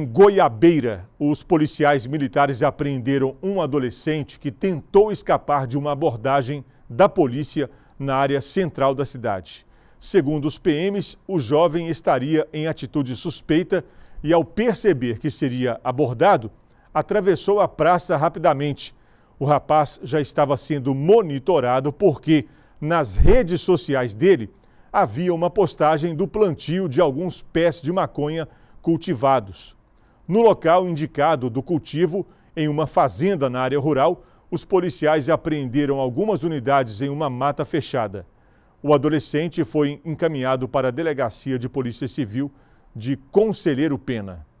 Em Goiabeira, os policiais militares apreenderam um adolescente que tentou escapar de uma abordagem da polícia na área central da cidade. Segundo os PMs, o jovem estaria em atitude suspeita e, ao perceber que seria abordado, atravessou a praça rapidamente. O rapaz já estava sendo monitorado porque, nas redes sociais dele, havia uma postagem do plantio de alguns pés de maconha cultivados no local indicado do cultivo, em uma fazenda na área rural, os policiais apreenderam algumas unidades em uma mata fechada. O adolescente foi encaminhado para a Delegacia de Polícia Civil de Conselheiro Pena.